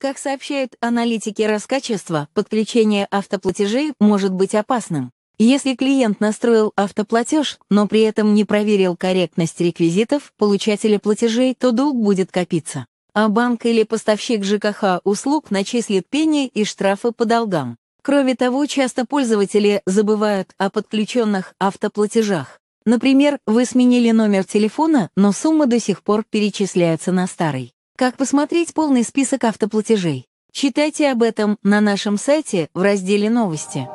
Как сообщают аналитики раскачества, подключение автоплатежей может быть опасным. Если клиент настроил автоплатеж, но при этом не проверил корректность реквизитов получателя платежей, то долг будет копиться. А банк или поставщик ЖКХ услуг начислит пени и штрафы по долгам. Кроме того, часто пользователи забывают о подключенных автоплатежах. Например, вы сменили номер телефона, но сумма до сих пор перечисляется на старый. Как посмотреть полный список автоплатежей? Читайте об этом на нашем сайте в разделе «Новости».